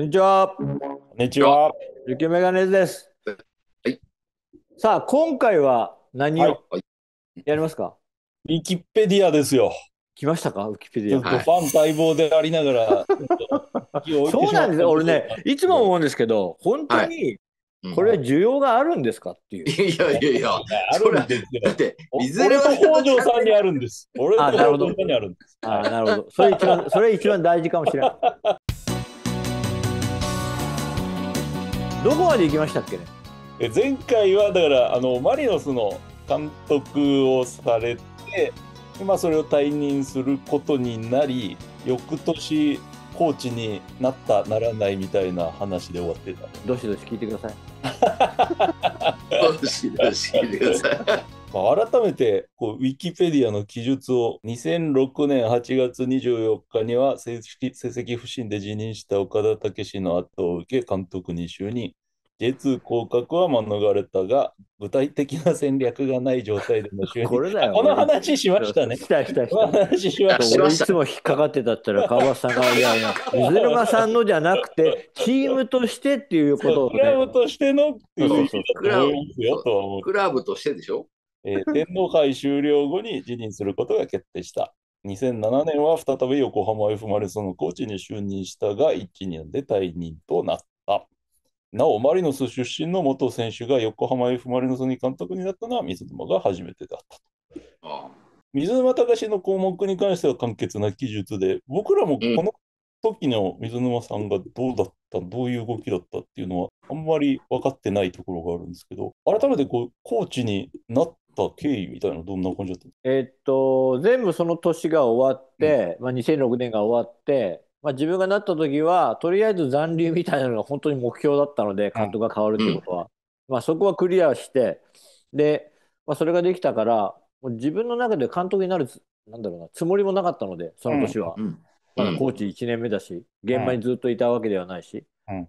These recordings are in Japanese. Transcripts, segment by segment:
こんにちは。こんにちは。ゆきメガネです。はい。さあ、今回は何をやりますか、はい、ウィキペディアですよ。来ましたかウィキペディア。ちょっとファン待望でありながら。そうなんです俺ね、いつも思うんですけど、本当に、これ需要があるんですかっていう。いやいやいや、あるんですよ。だって、いずれは北条さんにあるんです。俺の北条さんにあるんです。あなるほど。それ一番、それ一番大事かもしれない。どこまで行きましたっけねえ前回はだからあのマリノスの監督をされて今それを退任することになり翌年コーチになったならないみたいな話で終わってたどしどし聞いてください どしどし聞いてくださいまあ、改めてこうウィキペディアの記述を2006年8月24日には成績不振で辞任した岡田武史の後を受け監督に就任 J2 降格は免れたが具体的な戦略がない状態での就任これだよこの話しましたねしたしたした話しました俺いつも引っかかってたったら川端さんがいやいや水沼さんのじゃなくてチームとしてっていうことを、ね、クラブとしてのっていうクラブとしてでしょえー、天皇会終了後に辞任することが決定した。2007年は再び横浜 F・ マリソンのコーチに就任したが、1年で退任となった。なお、マリノス出身の元選手が横浜 F・ マリノスに監督になったのは水沼が初めてだった水沼隆の項目に関しては簡潔な記述で、僕らもこの時の水沼さんがどうだった、どういう動きだったっていうのは、あんまり分かってないところがあるんですけど、改めてこうコーチになった経緯みたいなどんな感じだったえっと全部その年が終わって、まあ、2006年が終わって、まあ、自分がなった時はとりあえず残留みたいなのが本当に目標だったので監督が変わるってことは、まあ、そこはクリアしてで、まあ、それができたからもう自分の中で監督になるつなんだろうなつもりもなかったのでその年は、まだコーチ1年目だし現場にずっといたわけではないし、うん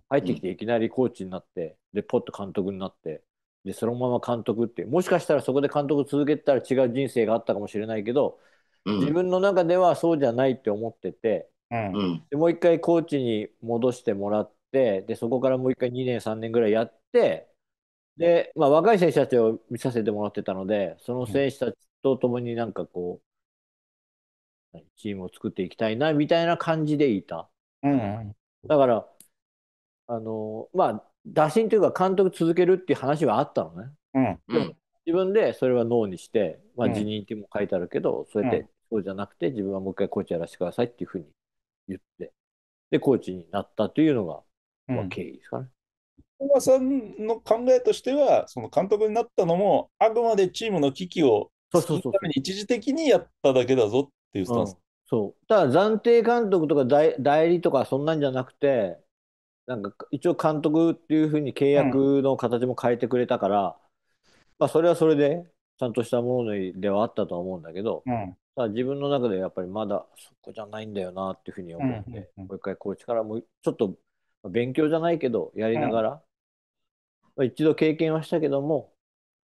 入ってきていきなりコーチになってでポッと監督になってでそのまま監督ってもしかしたらそこで監督続けたら違う人生があったかもしれないけど、うん、自分の中ではそうじゃないって思ってて、うん、でもう一回コーチに戻してもらってでそこからもう一回2年3年ぐらいやってで、まあ、若い選手たちを見させてもらってたのでその選手たちと共になんかこう、チームを作っていきたいなみたいな感じでいた。うん、だからあのまあ打診というか監督続けるっていう話はあったのね。うん、自分でそれはノーにして、まあ、辞任っても書いてあるけど、うん、そうやって、そうじゃなくて自分はもう一回コーチやらせてくださいっていうふうに言ってでコーチになったというのが、まあ、経緯ですかね。小、川、さんの考えとしてはその監督になったのもあくまでチームの危機を救うために一時的にやっただけだぞっていうスタンス。そうだか暫定監督とか代理とかそんなんじゃなくてなんか一応監督っていうふうに契約の形も変えてくれたから、うん、まあ、それはそれでちゃんとしたものではあったとは思うんだけど、うん自分の中でやっぱりまだそこじゃないんだよなっていうふうに思って、もう一回コーチからもちょっと勉強じゃないけどやりながら、うん、まあ、一度経験はしたけども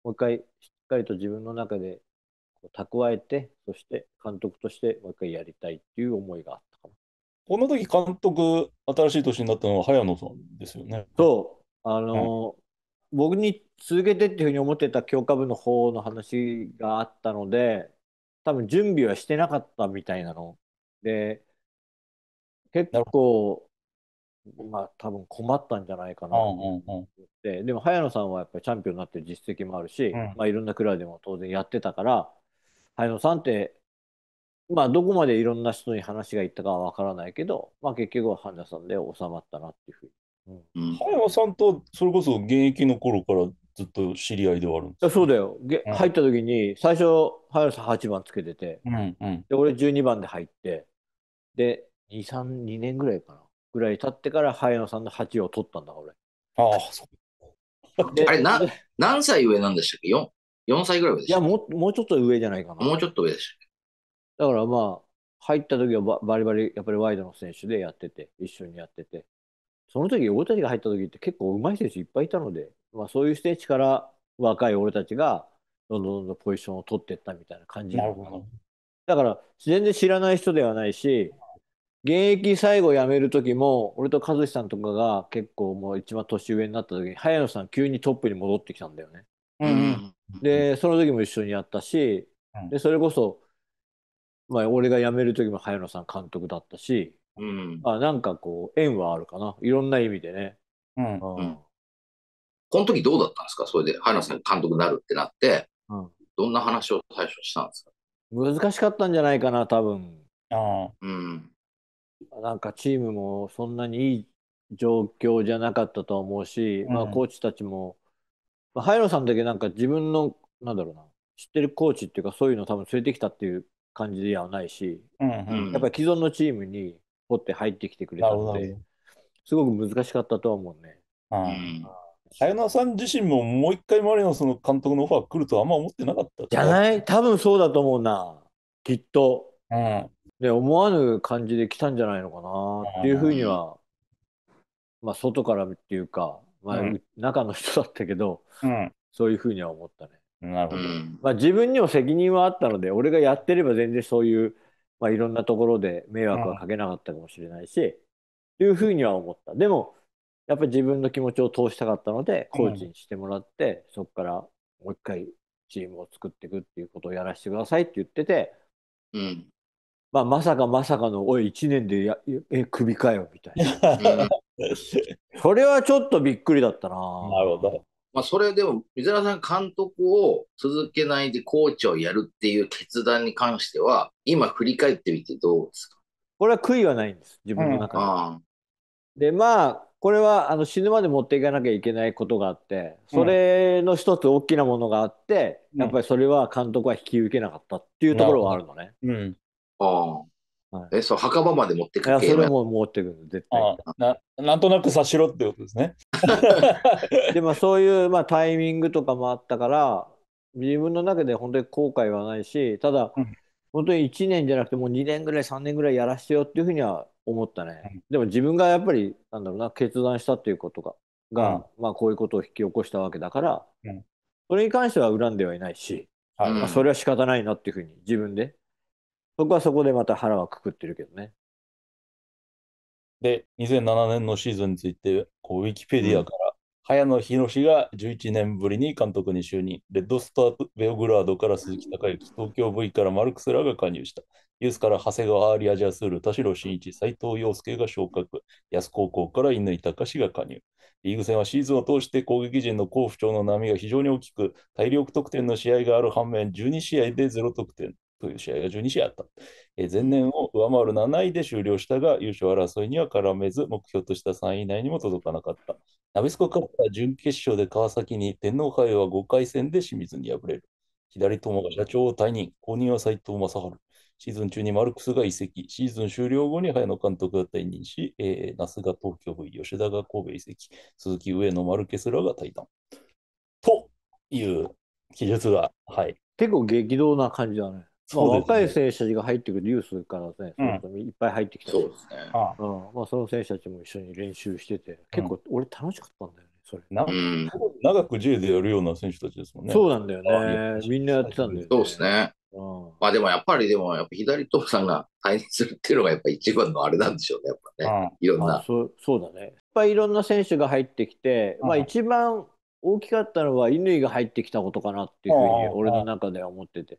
もう一回しっかりと自分の中で蓄えてそして監督としてもう一回やりたいっていう思いがあっこの時監督、新しい年になったのは早野さんですよね。そう、あの、うん、僕に続けてっていうふうに思ってた強化部の方の話があったので、多分準備はしてなかったみたいなの。で、結構、まあ多分困ったんじゃないかなと思って、うんうん、でも早野さんはやっぱりチャンピオンになってる実績もあるし、まあいろんなクラブでも当然やってたから、早野さんってまあ、どこまでいろんな人に話がいったかはわからないけど、まあ、結局はンナさんで収まったなっていうふうに。うん、ナ山さんとそれこそ現役の頃からずっと知り合いではあるんですそうだよ、げ入った時に最初羽山さん8番つけてて、うんうん、で俺12番で入ってで232年ぐらいかなぐらい経ってから羽山さんの8を取ったんだ俺ああそうあれな何歳上なんでしたっけ 4, 4歳ぐらい上でしたいやもうもうちょっと上じゃないかなもうちょっと上でしただからまあ、入った時はバリバリやっぱりワイドの選手でやってて、一緒にやってて、その時俺たちが入った時って結構上手い選手いっぱいいたので、まあ、そういうステージから若い俺たちがどんどんどんどんポジションを取っていったみたいな感じなるほどだから全然知らない人ではないし、現役最後辞める時も、俺と和志さんとかが結構もう一番年上になった時に、早野さん急にトップに戻ってきたんだよね。うん、で、その時も一緒にやったし、でそれこそまあ、俺が辞める時も早野さん監督だったし、うん、あなんかこう縁はあるかないろんな意味でね。うん、うん、この時どうだったんですかそれで早野さん監督になるってなって、うん、どんな話を対処したんですか難しかったんじゃないかな多分あ、うん、なんかチームもそんなにいい状況じゃなかったと思うし、うん、まあ、コーチたちも、まあ、早野さんだけなんか自分のなんだろうな知ってるコーチっていうかそういうの多分連れてきたっていう感じではないし、うんうん、やっぱり既存のチームに掘って入ってきてくれたので、すごく難しかったとは思うね。うん早野さん自身ももう一回マリノスの監督のオファー来るとはあんま思ってなかったじゃない多分そうだと思うなきっと、うん、で思わぬ感じで来たんじゃないのかなっていうふうには、まあ外からっていうか、まあ、うん、中の人だったけど、うん、そういうふうには思ったねなるほど。うん、まあ、自分にも責任はあったので、俺がやってれば全然そういう、まあ、いろんなところで迷惑はかけなかったかもしれないし、うん、いうふうには思った。でも、やっぱり自分の気持ちを通したかったので、コーチにしてもらって、うん、そこからもう一回チームを作っていくっていうことをやらせてくださいって言ってて、うん、まあ、まさかまさかの、おい、1年でやえ首かよみたいな。それはちょっとびっくりだったな。なるほど。まあ、それでも、水原さん監督を続けないでコーチをやるっていう決断に関しては、今振り返ってみてどうですかこれは悔いはないんです、自分の中で。うんでまあこれはあの死ぬまで持っていかなきゃいけないことがあってそれの一つ大きなものがあって、うん、やっぱりそれは監督は引き受けなかったっていうところはあるのね。うん、ああ、はい、えそう墓場まで持ってくるいやそれも持ってく絶対な。なんとなく察しろってことですね。でもそういう、まあ、タイミングとかもあったから自分の中で本当に後悔はないしただ、うん、本当に1年じゃなくてもう2年ぐらい3年ぐらいやらせてよっていうふうには思ったね、うん、でも自分がやっぱりなんだろうな決断したっていうことがが、うん、まあ、こういうことを引き起こしたわけだから、それに関しては恨んではいないし、まあ、それは仕方ないなっていうふうに自分で僕はそこでまた腹はくくってるけどね。で、2007年のシーズンについて、こうウィキペディアから、うん、早野士が11年ぶりに監督に就任、レッドスターベオグラードから鈴木孝之、東京 V からマルクスらが加入した。ユースから長谷川アーリアジャスール、田代真一、斎藤洋介が昇格、安高校から犬井隆が加入。リーグ戦はシーズンを通して攻撃陣の好不調の波が非常に大きく、体力得点の試合がある反面、12試合で0得点。という試合が12試合あった。え前年を上回る7位で終了したが、優勝争いには絡めず、目標とした3位以内にも届かなかった。ナビスコカップは準決勝で川崎に、天皇杯は5回戦で清水に敗れる。左友が社長を退任、後任は斎藤正治。シーズン中にマルクスが移籍、シーズン終了後に早野監督が退任し、えー、那須が東京部、吉田が神戸移籍、鈴木上野、マルケスらが退団。という記述が、はい。結構激動な感じだね。まあ、若い選手たちが入ってくるユースからね、うん、いっぱい入ってきたそうですね、うんまあ、その選手たちも一緒に練習してて、結構俺楽しかったんだよね、それ。うん、長く J でやるような選手たちですもんね。そうなんだよね。みんなやってたんだよ、ね、そうですね。うん、まあでもやっぱりでもやっぱ左投さんが対戦するっていうのがやっぱ一番のあれなんでしょうねやっぱね、うん、いろんなそうそうだねいっぱいいろんな選手が入ってきて、まあ一番大きかったのは乾が入ってきたことかなっていうふうに俺の中では思ってて、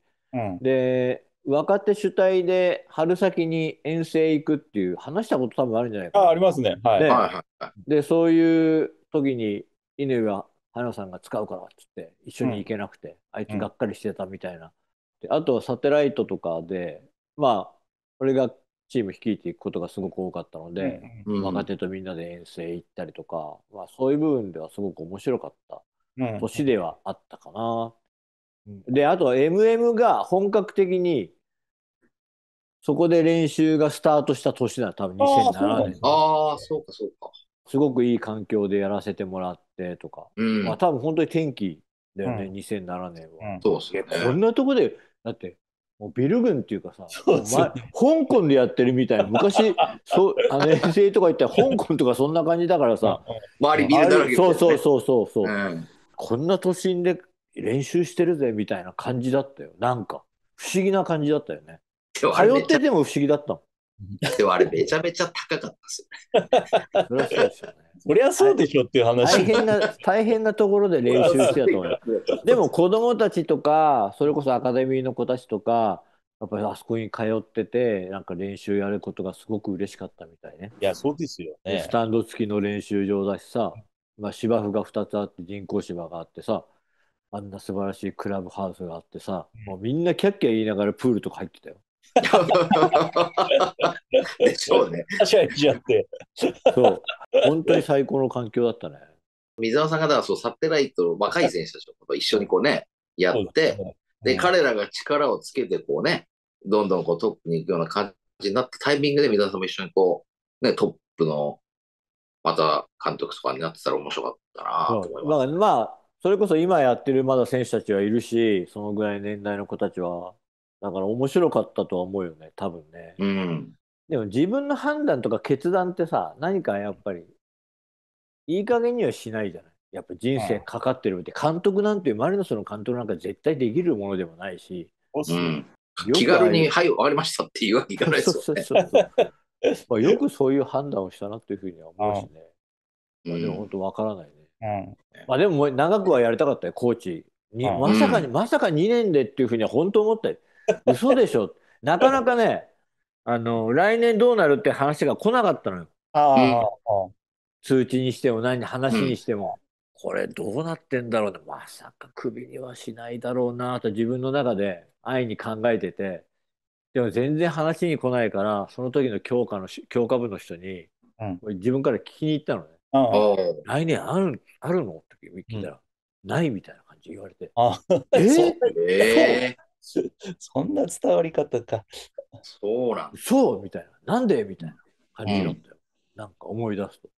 で若手主体で春先に遠征行くっていう話したこと多分あるんじゃないかなあありますねはい、はい、でそういう時に乾が花さんが使うからっつって一緒に行けなくて、うん、あいつがっかりしてたみたいな、であとはサテライトとかでまあ俺がチーム率いていくことがすごく多かったので、うんうん、若手とみんなで遠征行ったりとか、まあ、そういう部分ではすごく面白かった年ではあったかなっで、あと MM が本格的にそこで練習がスタートした年だ、多分2007年。ああ、そうかそうか。すごくいい環境でやらせてもらってとか、うん、まあ多分本当に天気だよね、うん、2007年は。うん、そうですね。こんなとこで、だって、もうビル群っていうかさ、香港でやってるみたいな、昔、そうあの遠征とか行ったら、香港とかそんな感じだからさ、周りビルだらけそうそうそうそうそう、うん、こんな都心で練習してるぜみたいな感じだったよなんか不思議な感じだったよね通ってても不思議だったもん でもあれめちゃめちゃ高かった ですよね。そりゃそうでしょっていう話。大変な、大変なところで練習してたと思う。でも子供たちとか、それこそアカデミーの子たちとか、やっぱりあそこに通ってて、なんか練習やることがすごく嬉しかったみたいね。いや、そうですよ、ね、スタンド付きの練習場だしさ、まあ、芝生が2つあって人工芝があってさ、あんな素晴らしいクラブハウスがあってさ、もうみんなキャッキャ言いながらプールとか入ってたよ。でしょうね。はしゃいじゃって。そう。本当に最高の環境だったね。水沢さんがだからそうサテライト、若い選手たちと一緒にこうね、やって、で、彼らが力をつけてこうね、どんどんこうトップに行くような感じになったタイミングで水沢さんも一緒にこう、ね、トップの、また監督とかになってたら面白かったなと思います、まあ、まあ、それこそ今やってるまだ選手たちはいるし、そのぐらい年代の子たちは、だから面白かったとは思うよね、多分ね。うん。でも自分の判断とか決断ってさ、何かやっぱり、いい加減にはしないじゃない。やっぱ人生かかってるって、監督なんて、マリノスの監督なんか絶対できるものでもないし、うん、気軽に、はい、わかりましたっていうわけいかないですよね。まあ、よくそういう判断をしたなっていうふうには思うしね。まあ、でも本当わからないね。まあでも長くはやりたかったよコーチに、まさかに、まさか2年でっていうふうには本当思ったよ 嘘でしょなかなかねあの来年どうなるって話が来なかったのよあ、うん、通知にしても何話にしても、うん、これどうなってんだろうねまさかクビにはしないだろうなと自分の中で安易に考えててでも全然話に来ないからその時の教科の教科部の人に、うん、自分から聞きに行ったのねああ来年あるあるのって聞いたら、ないみたいな感じ言われて。あえー、そんな伝わり方か。そうなんそうみたいな。なんでみたいな感じなっだよ。うん、なんか思い出すと。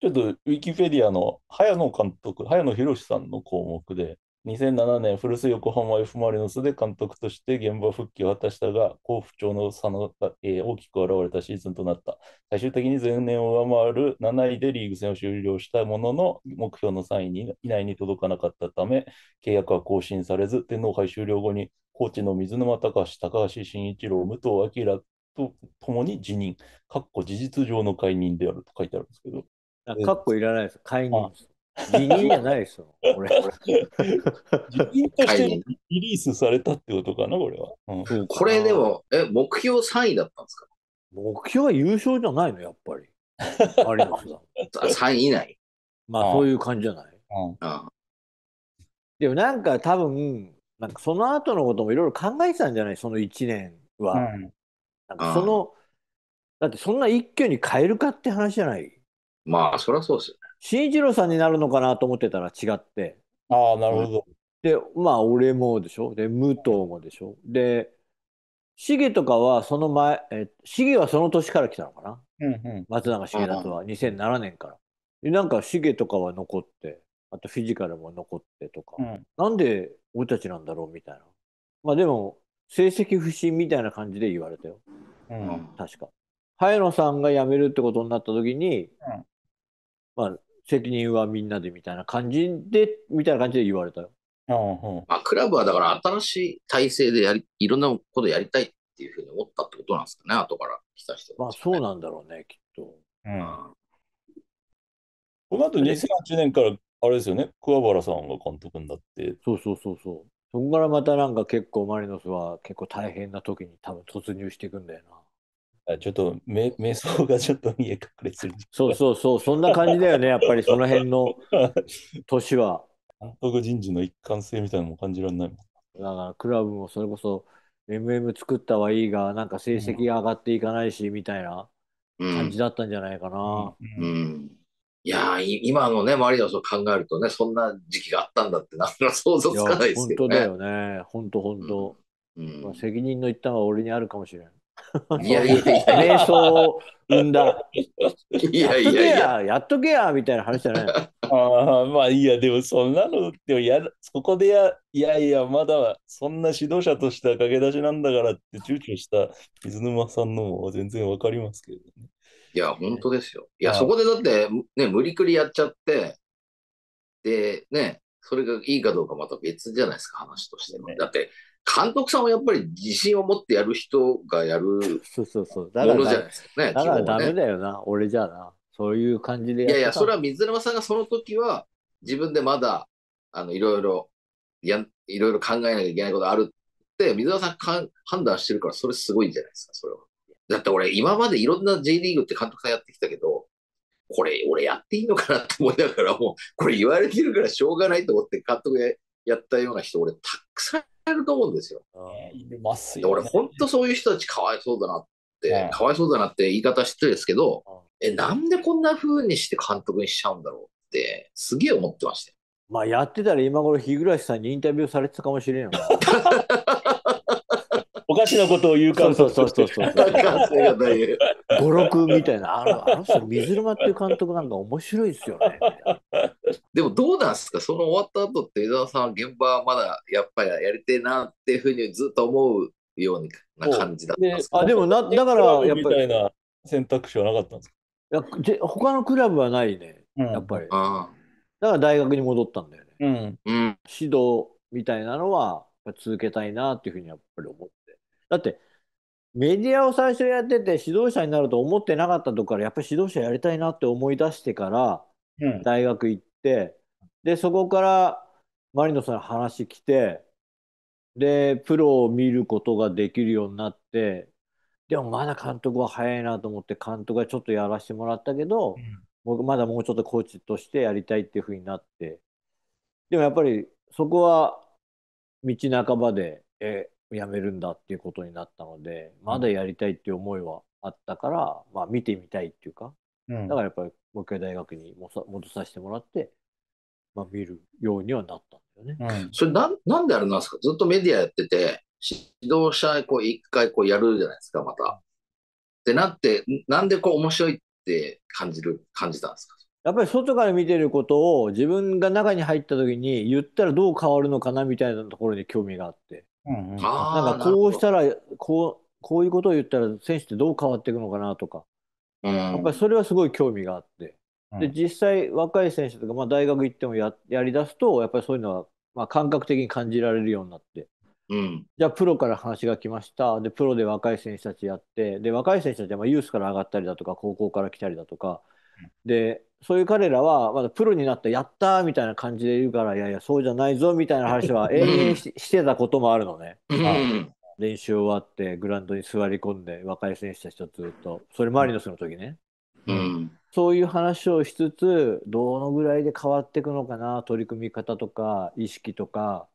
ちょっとウィキペディアの早野監督、早野博さんの項目で、2007年、古巣横浜 F・ マリノスで監督として現場復帰を果たしたが、好不調の差の、えー、大きく現れたシーズンとなった。最終的に前年を上回る7位でリーグ戦を終了したものの、目標の3位以内に届かなかったため、契約は更新されず、天皇杯終了後に、コーチの水沼隆、高橋慎一郎、武藤明と共に辞任、かっこ事実上の解任であると書いてあるんですけど。かっこいらないです。解任です。辞任じゃないですよ、こ辞任としてリリースされたってことかな、これは。うん、これでも、え、目標3位だったんですか目標は優勝じゃないの、やっぱり。有馬さ3位以内。まあ、そういう感じじゃない。うん、でもなんか多分、なんかその後のこともいろいろ考えてたんじゃないその1年は。うん、なんかその、だってそんな一挙に変えるかって話じゃない。まあ、そりゃそうですよ。新一郎さんになるのかなと思ってたら違って。ああ、なるほど。で、まあ、俺もでしょ。で、武藤もでしょ。で、シゲとかはその前、え、シゲはその年から来たのかな。うんうん、松永だとは2007年から。で、なんかシゲとかは残って、あとフィジカルも残ってとか、うん、なんで俺たちなんだろうみたいな。まあでも、成績不振みたいな感じで言われたよ。うん、確か。早野さんが辞めるってことになった時に、うん、まあ、責任はみんなでみたいな感じで、みたいな感じで言われたよ。まあ、クラブはだから新しい体制でやりいろんなことやりたいっていうふうに思ったってことなんですかね、後から来た人、ね、まあそうなんだろうね、きっと。うん、この後2008年から、あれですよね、桑原さんが監督になって。そうそうそうそう。そこからまたなんか結構マリノスは結構大変な時に多分突入していくんだよな。ちょっとめ瞑想がちょっと見え隠れする。そうそうそう、そんな感じだよね、やっぱりその辺の 年は。監督人事の一貫性みたいなのも感じられないだからクラブもそれこそ MM 作ったはいいが、なんか成績が上がっていかないし、みたいな感じだったんじゃないかな。うん、うんうんいや今のね、周りのスを考えるとね、そんな時期があったんだって、なかか想像つかないですけどね。本当だよね。本当本当。うん、まあ、責任の一端は俺にあるかもしれない。いやいやいや。瞑想を生んだ。いやいやいや。やっとけや、みたいな話じゃない。ああ、まあいいや、でもそんなの、でもやそこでや、いやいや、まだそんな指導者としては駆け出しなんだからって躊躇した水沼さんのも全然わかりますけどね。いや、本当ですよ。いや、そこでだって、ね、無理くりやっちゃって、で、ね、それがいいかどうかまた別じゃないですか、話としてね、だって、監督さんはやっぱり自信を持ってやる人がやるものじゃないですかね。だからダメだよな、俺じゃな。そういう感じでいやいや、それは水沼さんがその時は自分でまだあのいろいろやいろいろ考えなきゃいけないことあるって水沼さんかん判断してるからそれすごいんじゃないですか、それは。だって俺今までいろんな J リーグって監督さんやってきたけど、これ俺やっていいのかなって思いながらもうこれ言われてるからしょうがないと思って監督やったような人俺たくさんると思うんですよ。いますよ、ね、俺、本当そういう人たちかわいそうだなって、かわいそうだなって言い方してるんですけど、え、なんでこんな風にして監督にしちゃうんだろうって、すげえ思ってましたまあ、やってたら今頃、日暮さんにインタビューされてたかもしれんよ。おかしなことを言うかそうそうそうそう。五六 みたいな。あの、あの人、水沼っていう監督なんか面白いですよね。でもどうなんですか、その終わった後って江澤さん、現場はまだやっぱりやりてえなっていうふうにずっと思うような感じだったんですか、あでもな、だからやっぱり。みたいな選択肢はなかったんですかいや他のクラブはないね、やっぱり。だから大学に戻ったんだよね。うん、指導みたいなのは続けたいなっていうふうにやっぱり思って。だってメディアを最初やってて指導者になると思ってなかったとこからやっぱり指導者やりたいなって思い出してから大学行っ、で、そこからマリノさんの話来て、で、プロを見ることができるようになって、でもまだ監督は早いなと思って、監督はちょっとやらせてもらったけど、僕、うん、まだもうちょっとコーチとしてやりたいっていうふうになって、でもやっぱりそこは道半ばで、え、辞めるんだっていうことになったので、まだやりたいっていう思いはあったから、まあ見てみたいっていうか、うん、だからやっぱり東京大学にもさ戻させてもらって、まあ、見るようにはなったんだよね。うん、それななんであれなんですかずっとメディアやってて指導者こう一回こうやるじゃないですかまた。ってなってなんでこう面白いって感じる感じたんですかやっぱり外から見てることを自分が中に入った時に言ったらどう変わるのかなみたいなところに興味があって、うんうん、なんかこうしたらこうこういうことを言ったら選手ってどう変わっていくのかなとか、うん、やっぱりそれはすごい興味があってで実際若い選手とか、まあ、大学行ってもややりだすとやっぱりそういうのは、まあ、感覚的に感じられるようになって、うん、じゃあプロから話が来ましたでプロで若い選手たちやってで若い選手たちはまあユースから上がったりだとか高校から来たりだとかでそういう彼らはまだプロになってやったみたいな感じで言うからいやいやそうじゃないぞみたいな話は永遠し してたこともあるのね。うん練習終わってグラウンドに座り込んで若い選手たちとずっとそれマリノスの時ね、うん、そういう話をしつつどのぐらいで変わっていくのかな取り組み方とか意識とか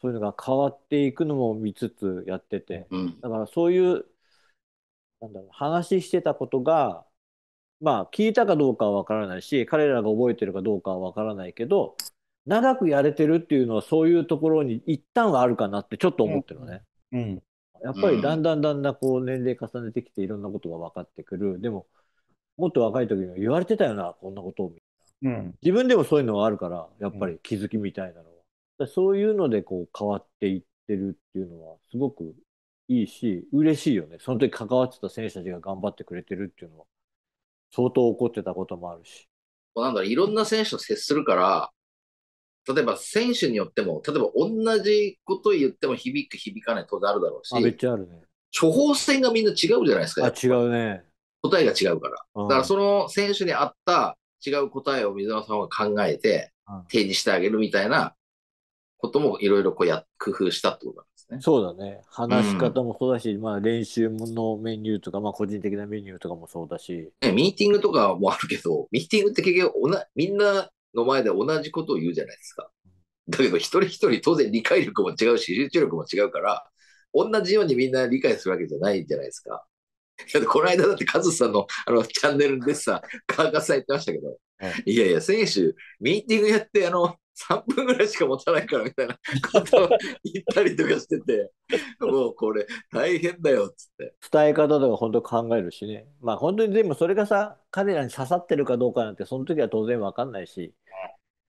そういうのが変わっていくのも見つつやってて、うん、だからそういうなんだろう話してたことがまあ聞いたかどうかは分からないし彼らが覚えてるかどうかは分からないけど長くやれてるっていうのはそういうところに一旦はあるかなってちょっと思ってるのね。うん、うん、やっぱりだんだんだんだんこう年齢重ねてきていろんなことが分かってくるでももっと若い時に言われてたよなこんなことをみたいな、うん、自分でもそういうのがあるからやっぱり気づきみたいなのは、うん、そういうのでこう変わっていってるっていうのはすごくいいし嬉しいよねその時関わってた選手たちが頑張ってくれてるっていうのは相当怒ってたこともあるしなんだろいろんな選手と接するから例えば選手によっても例えば同じことを言っても響く響かない当然あるだろうしめっちゃあるね処方箋がみんな違うじゃないですか。あ違うね。答えが違うから。だからその選手に合った違う答えを水野さんは考えて、提示してあげるみたいなこともいろいろこうや、工夫したってことなんですね。そうだね。話し方もそうだし、うん、まあ練習のメニューとか、まあ個人的なメニューとかもそうだし。え、ミーティングとかもあるけど、ミーティングって結局おな、みんなの前で同じことを言うじゃないですか。だけど一人一人当然理解力も違うし、集中力も違うから、同じようにみんな理解するわけじゃないじゃないですか。この間だってカズさんのあのチャンネルでさ、川勝さん言ってましたけど、はい、いやいや、選手、ミーティングやって、あの、3分ぐらいしか持たないからみたいなことを言ったりとかしてて、もうこれ大変だよっつって。伝え方とか本当考えるしね。まあ本当にでもそれがさ、彼らに刺さってるかどうかなんてその時は当然わかんないし、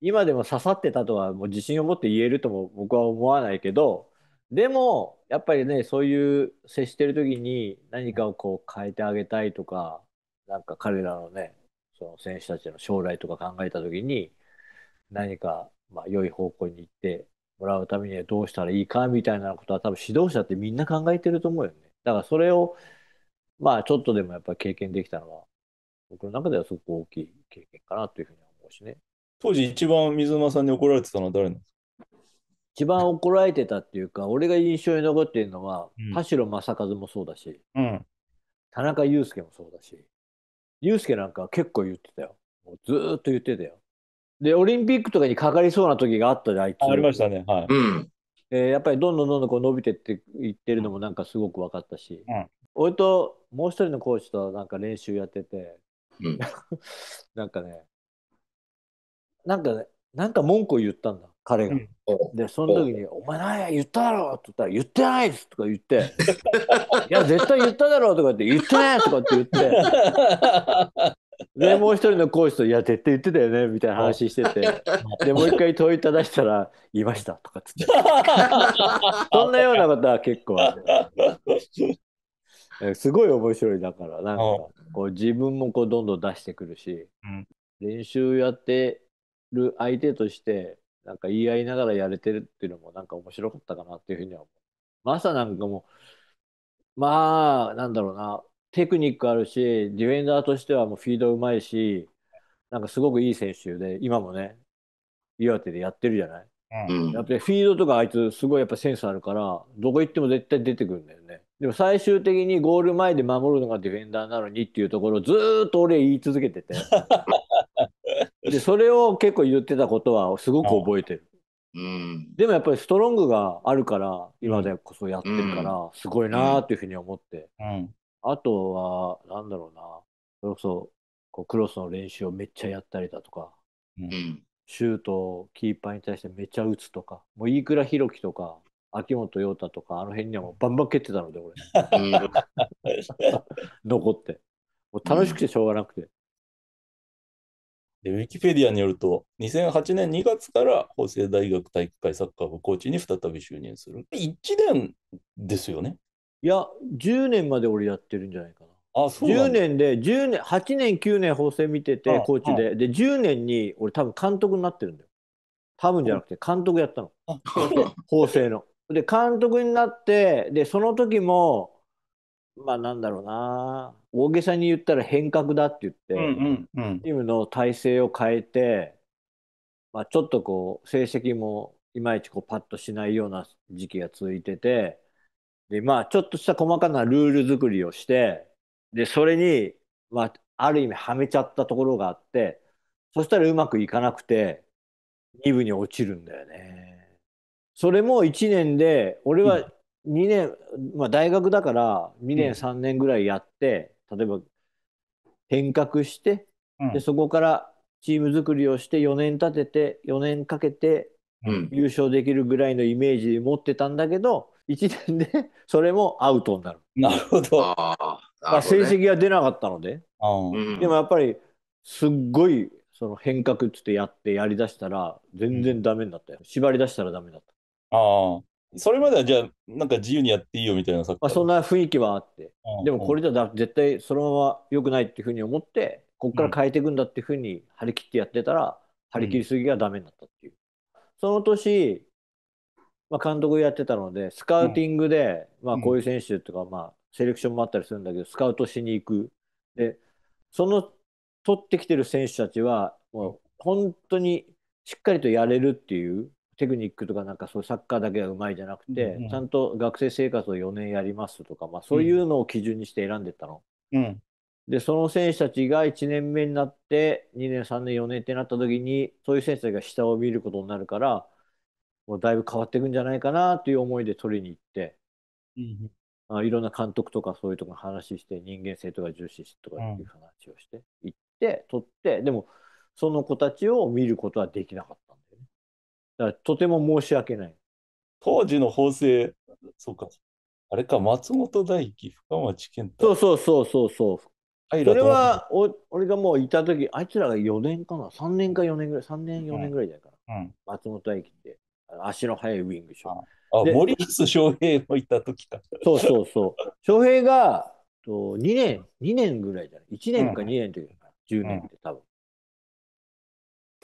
今でも刺さってたとはもう自信を持って言えるとも僕は思わないけど、でも、やっぱりね、そういう接してる時に何かをこう変えてあげたいとか、なんか彼らのね、その選手たちの将来とか考えた時に、何か、まあ、良い方向に行ってもらうためにはどうしたらいいかみたいなことは多分指導者ってみんな考えてると思うよね。だからそれを、まあちょっとでもやっぱり経験できたのは、僕の中ではすごく大きい経験かなというふうに思うしね。当時一番水沼さんに怒られてたのは誰なんですか一番怒られてたっていうか、俺が印象に残っているのは、うん、田代正和もそうだし、うん、田中裕介もそうだし、裕介なんか結構言ってたよ。もうずっと言ってたよ。で、オリンピックとかにかかりそうな時があったじゃん、あいつ。ありましたね、はい。うんえー、やっぱりどんどんどんどんこう伸びてっていってるのもなんかすごく分かったし、うん、俺ともう一人のコーチとなんか練習やってて、うん、なんかねなんかねなんか文句を言ったんだ彼が。うん、でその時に「お前何や言っただろ」って言ったら「言ってないです」とか言って「いや絶対言っただろ」とかって「言ってない」とかって言って。でもう一人の講師と「いや絶対言ってたよね」みたいな話しててでもう一回問いただしたら「言いました」とかっつってそんなようなことは結構ある すごい面白いだからなんかこう自分もこうどんどん出してくるし、練習やってる相手としてなんか言い合いながらやれてるっていうのもなんか面白かったかなっていうふうには思う。マサなんかもまあなんだろうなテクニックあるしディフェンダーとしてはもうフィードうまいしなんかすごくいい選手で今もね岩手でやってるじゃない。うん、やっぱりフィードとかあいつすごいやっぱセンスあるからどこ行っても絶対出てくるんだよねでも最終的にゴール前で守るのがディフェンダーなのにっていうところをずっと俺言い続けてて で、それを結構言ってたことはすごく覚えてる。うん、でもやっぱりストロングがあるから今でこそやってるから、すごいなーっていうふうに思って、うん、あとはなんだろうなそれこそこうクロスの練習をめっちゃやったりだとか、シュートをキーパーに対してめっちゃ打つとかもう飯倉弘樹とか秋元陽太とかあの辺にはもうバンバン蹴ってたので俺 残ってもう楽しくてしょうがなくて、ウィキペディアによると、2008年2月から法政大学体育会サッカー部コーチに再び就任する。1年ですよね。いや、10年まで俺やってるんじゃないかな。あ、そうな10年で、10年、8年、9年法政見てて、コーチで。で、10年に俺多分監督になってるんだよ。多分じゃなくて、監督やったの。法政の。で、監督になって、で、その時も、まあなんだろうな大げさに言ったら変革だって言って、うんうんうん、チームの体制を変えて、まあ、ちょっとこう成績もいまいちこうパッとしないような時期が続いててでまあちょっとした細かなルール作りをしてでそれに、まあ、ある意味はめちゃったところがあってそしたらうまくいかなくて2部に落ちるんだよね。それも1年で俺は2年、まあ、大学だから2年3年ぐらいやって、うん、例えば変革して、うん、でそこからチーム作りをして4年立てて4年かけて優勝できるぐらいのイメージ持ってたんだけど、うん、1年で それもアウトになる。なるほど。まあ、成績が出なかったので、でもやっぱりすっごいその変革っつってやってやりだしたら全然ダメになったよ、縛り出したらダメだった。ああそれまではじゃあ、なんか自由にやっていいよみたいなまあ、そんな雰囲気はあって、うんでもこれじゃ絶対そのまま良くないっていうふうに思って、ここから変えていくんだっていうふうに張り切ってやってたら、張り切りすぎがダメになったっていう。その年、まあ、監督やってたので、スカウティングで、まあ、こういう選手とか、まあ、セレクションもあったりするんだけど、スカウトしに行く。で、その取ってきてる選手たちは、もう本当にしっかりとやれるっていうテクニックとかなんかそうサッカーだけがうまいじゃなくて、うん、ちゃんと学生生活を4年やりますとか、まあ、そういうのを基準にして選んでったの。うん、でその選手たちが1年目になって2年3年4年ってなった時にそういう選手たちが下を見ることになるからもうだいぶ変わっていくんじゃないかなという思いで取りに行って、うん、いろんな監督とかそういうとこに話して人間性とか重視してとかっていう話をして、行って取ってでもその子たちを見ることはできなかっただとても申し訳ない。当時の法制、そうか、あれか、松本大輝、深町健太。そうそうそうそうそう。それはお、俺がもういた時、あいつらが4年かな、3年か4年ぐらい、3年、4年ぐらいだから、うん、松本大輝って、足の速いウィングショー。あ、森保翔平もいた時か。そうそうそう。翔平がと2年、2年ぐらいじゃない、1年か2年というか、うん、10年って多分。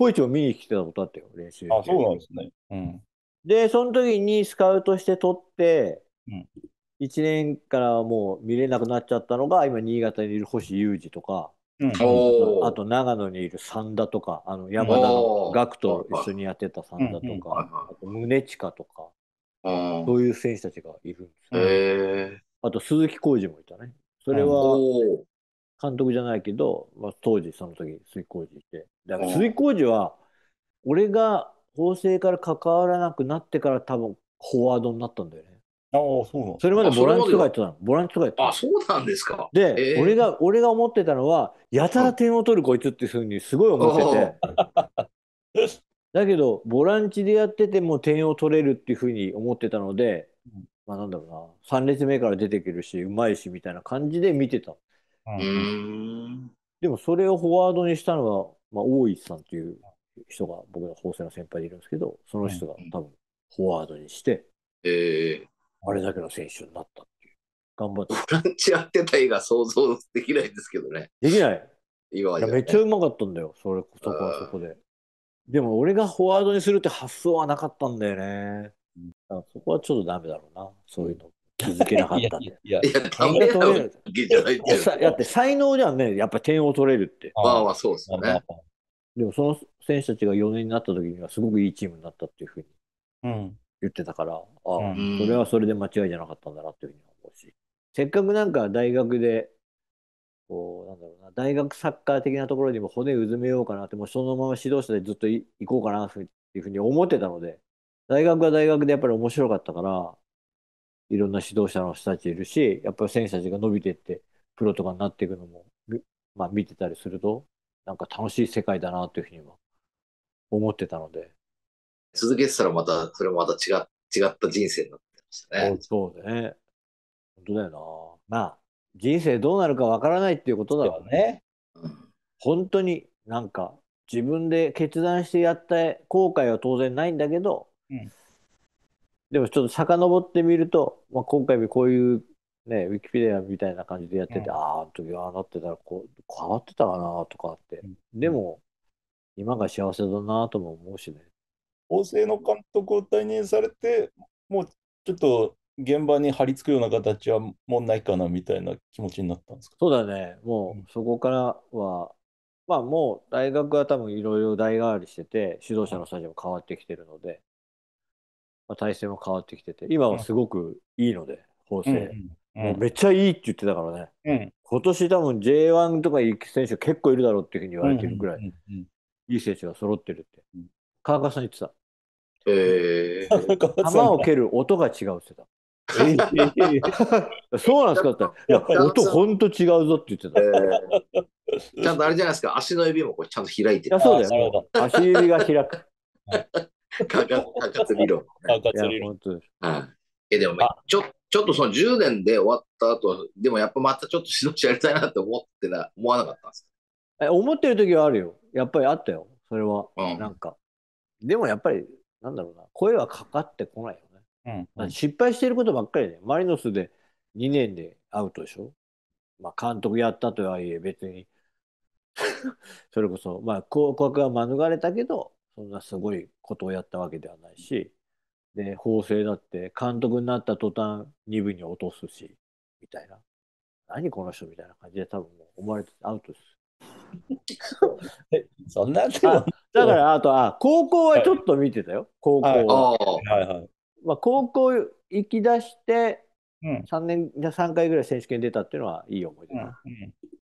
ポイチを見に来てたことあったよ、練習。あ、そうなんですね。うん。で、その時にスカウトして取って、うん、1年からもう見れなくなっちゃったのが、今、新潟にいる星裕二とか、うん、あと長野にいる三田とかあの山田の学と一緒にやってた三田とか、あと宗近とか、そういう選手たちがいるんです、ね、あと鈴木浩二もいたねそれは監督じゃないけど、まあ、当時その時水工事してだから水工事は俺が法制から関わらなくなってから多分フォワードになったんだよね。ああ、そうなそれまでボランチとかやってたの。ボランチとかやってたあ、そうなんですか。で、えー、俺が、俺が思ってたのは、やたら点を取るこいつっていうふうにすごい思ってて。だけど、ボランチでやってても点を取れるっていうふうに思ってたので、うん、まあなんだろうな、3列目から出てくるし、うまいしみたいな感じで見てた。うん、でもそれをフォワードにしたのが、まあ、大石さんという人が僕の法政の先輩でいるんですけど、その人が多分フォワードにして、えー、あれだけの選手になったっていう。頑張って。ボランチやってた絵が想像できないですけどね。できない。今いやめっちゃうまかったんだよ、それそこはそこで。でも俺がフォワードにするって発想はなかったんだよね。うん、そこはちょっとダメだろうな、そういうの。気づけなかったって。いやいや、点を取れる。だって才能じゃね、やっぱ点を取れるって。まあまあそうですね。でもその選手たちが4年になった時にはすごくいいチームになったっていうふうに言ってたから、うん、ああ、それはそれで間違いじゃなかったんだなっていうふうに思うし、せっかくなんか大学で、こう、なんだろうな、大学サッカー的なところにも骨うずめようかなって、もうそのまま指導者でずっと行こうかなっていうふうに思ってたので、大学は大学でやっぱり面白かったから、いろんな指導者の人たちいるし、やっぱり選手たちが伸びてって、プロとかになっていくのも、まあ、見てたりすると、なんか楽しい世界だなというふうには思ってたので。続けてたらまた、それもまた違違った人生になってましたね。そうね。本当だよな。まあ、人生どうなるかわからないっていうことだよね。うん、本当になんか自分で決断してやった後悔は当然ないんだけど、うん、でもちょっと遡ってみると、まあ、今回こういうね、ウィキペディアみたいな感じでやってて、うん、ああ、時はなってたらこう、変わってたかなとかって、うん、でも、今が幸せだなとも思うしね。法政の監督を退任されて、もうちょっと現場に張り付くような形はもうないかなみたいな気持ちになったんですかそうだね、もうそこからは、うん、まあもう大学は多分いろいろ代替わりしてて、指導者のスタジオも変わってきてるので、まあ、体制も変わってきてて今はすごくいいので、法制、もうめっちゃいいって言ってたからね、うん、今年多分 J1 とか行く選手結構いるだろうっていうふうに言われてるぐらい、いい選手が揃ってるって、うん、川川さん言ってた。えー、球 を蹴る音が違うってた。そうなんですかっていや音ほんと違うぞって言ってた、えー、ちゃんとあれじゃないですか足の指もこうちゃんと開いてるそうだよ、足指が開く 管轄理論。管轄理論。え、でも、ちょ、ちょっとその10年で終わった後、でもやっぱまたちょっと指導者やりたいなって思ってな、思わなかったんですかえ、思ってる時はあるよ。やっぱりあったよ。それは。うん、なんか。でもやっぱり、なんだろうな、声はかかってこないよね。うん、失敗してることばっかりで、マリノスで2年でアウトでしょ。まあ、監督やったとはいえ、別に それこそ、まあ、広告は免れたけど、そんなすごいことをやったわけではないし、で、法政だって監督になった途端2部に落とすし、みたいな。何この人みたいな感じで多分もう思われてアウトです。そんなだからあとあ高校はちょっと見てたよ、はい、高校は。はいはいまあ、高校行きだして3年、うん、3回ぐらい選手権出たっていうのはいい思い出だ、うんうん、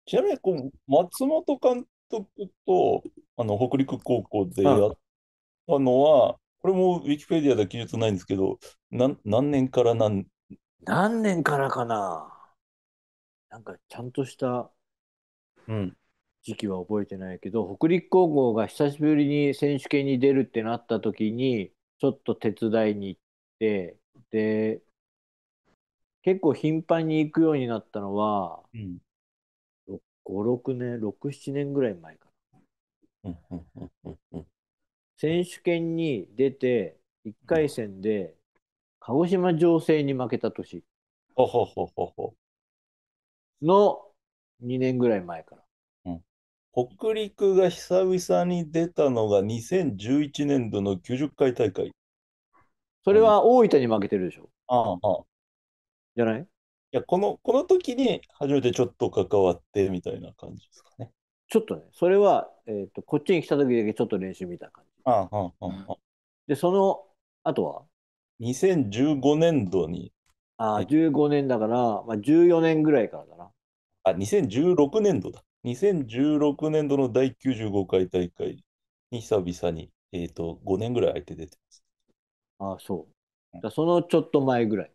ちなみにこ松本監督とあの、北陸高校でやったのは、これもウィキペディアで記述ないんですけど、な何年から何、何年からかななんかちゃんとした時期は覚えてないけど、北陸高校が久しぶりに選手権に出るってなった時に、ちょっと手伝いに行って、で、結構頻繁に行くようになったのは、うん、5、6年、6、7年ぐらい前か選手権に出て1回戦で鹿児島情勢に負けた年の2年ぐらい前から。北陸が久々に出たのが2011年度の90回大会。それは大分に負けてるでしょ。ああ。じゃないや、この、この時に初めてちょっと関わってみたいな感じですかね。ちょっとねそれは、えーと、こっちに来た時だけちょっと練習見た感じああ、でそのあとは2015年度にああ15年だから、まあ、14年ぐらいからだなあ2016年度だ2016年度の第95回大会に久々に、えーと、5年ぐらい空いて出てますああそう、そのちょっと前ぐらい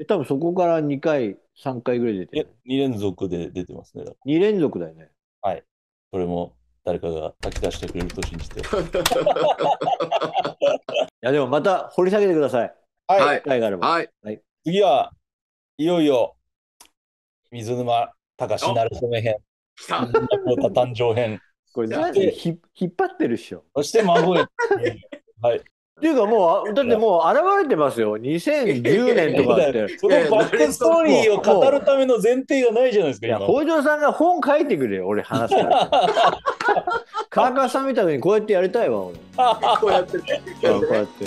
え多分そこから2回3回ぐらい出てる、ね、2連続で出てますね2連続だよねはいこれも誰かが書き出してくれると信じて。いや、でもまた掘り下げてください。はい。はい。はいはい、次は、いよいよ、水沼隆なるそめ編。来た。誕生編。これ、で引っ張ってるっしょ。そして、孫へ。はい。っていうかもう、だってもう現れてますよ。2010年とかって。そのバックストーリーを語るための前提がないじゃないですか。いや、北条さんが本書いてくれよ、俺話すから。川川さんみたいにこうやってやりたいわ、俺。こうやってこうやって。